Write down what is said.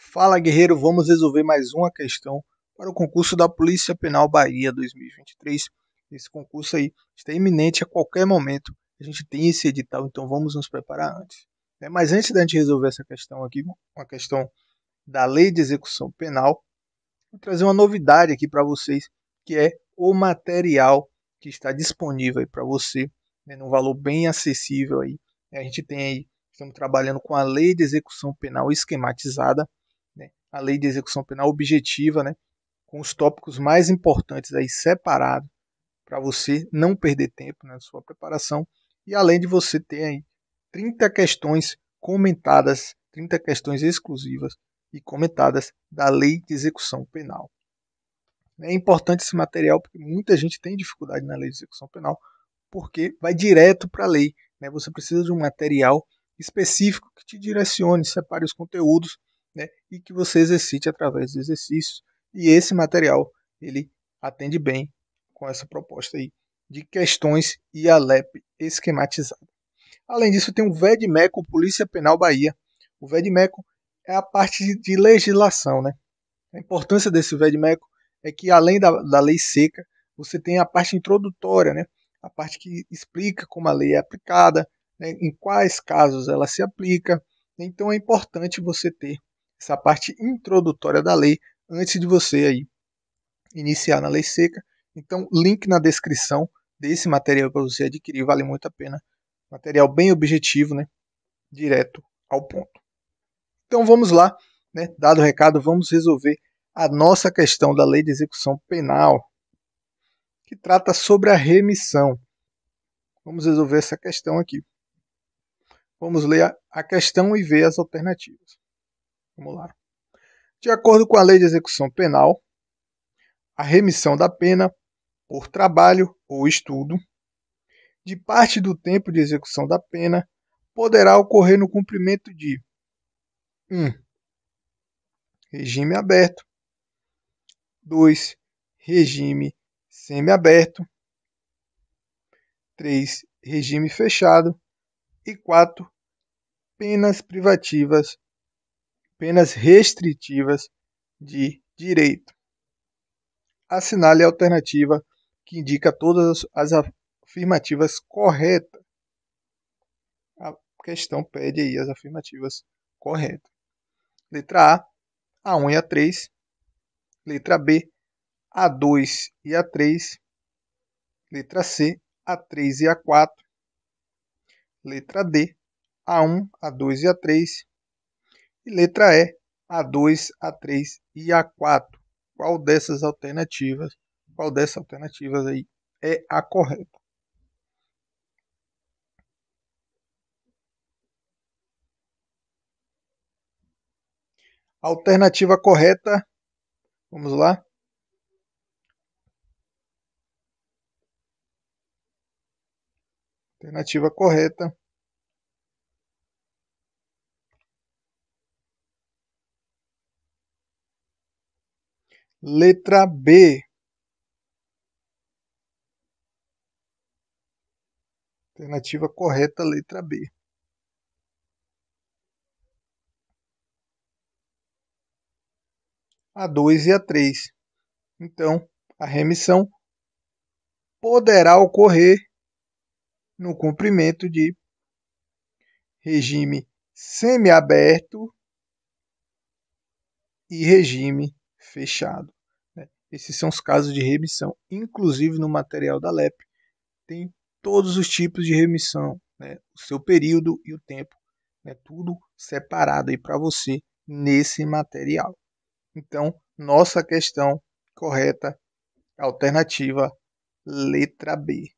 Fala guerreiro, vamos resolver mais uma questão para o concurso da Polícia Penal Bahia 2023. Esse concurso aí está iminente a qualquer momento. A gente tem esse edital, então vamos nos preparar antes. É, mas antes da gente resolver essa questão aqui, uma questão da Lei de Execução Penal, vou trazer uma novidade aqui para vocês, que é o material que está disponível para você, né, num valor bem acessível aí. A gente tem aí, estamos trabalhando com a Lei de Execução Penal esquematizada, a lei de execução penal objetiva, né, com os tópicos mais importantes aí separado para você não perder tempo na sua preparação e além de você ter aí 30 questões comentadas, 30 questões exclusivas e comentadas da lei de execução penal. É importante esse material porque muita gente tem dificuldade na lei de execução penal porque vai direto para a lei. Né? Você precisa de um material específico que te direcione, separe os conteúdos né, e que você exercite através de exercícios E esse material ele atende bem com essa proposta aí de questões e a LEP esquematizada. Além disso, tem o VEDMECO Polícia Penal Bahia. O VEDMECO é a parte de legislação, né? A importância desse VEDMECO é que além da, da lei seca, você tem a parte introdutória, né? A parte que explica como a lei é aplicada, né? em quais casos ela se aplica. Então é importante você ter essa parte introdutória da lei antes de você aí iniciar na lei seca. Então, link na descrição desse material para você adquirir, vale muito a pena. Material bem objetivo, né? Direto ao ponto. Então vamos lá, né? Dado o recado, vamos resolver a nossa questão da lei de execução penal, que trata sobre a remissão. Vamos resolver essa questão aqui. Vamos ler a questão e ver as alternativas. Vamos lá. De acordo com a Lei de Execução Penal, a remissão da pena por trabalho ou estudo de parte do tempo de execução da pena poderá ocorrer no cumprimento de 1. Um, regime aberto. 2. Regime semiaberto. 3. Regime fechado. E 4. Penas privativas penas restritivas de direito. Assinale a alternativa que indica todas as afirmativas corretas. A questão pede aí as afirmativas corretas. Letra A, A1 e A3. Letra B, A2 e A3. Letra C, A3 e A4. Letra D, A1, A2 e A3 e letra E, A2, A3 e A4. Qual dessas alternativas, qual dessas alternativas aí é a correta? Alternativa correta, vamos lá. Alternativa correta Letra B. Alternativa correta, letra B. A 2 e a 3. Então, a remissão poderá ocorrer no cumprimento de regime semiaberto e regime fechado. Né? Esses são os casos de remissão, inclusive no material da LEP. Tem todos os tipos de remissão, né? o seu período e o tempo, né? tudo separado aí para você nesse material. Então, nossa questão correta, alternativa, letra B.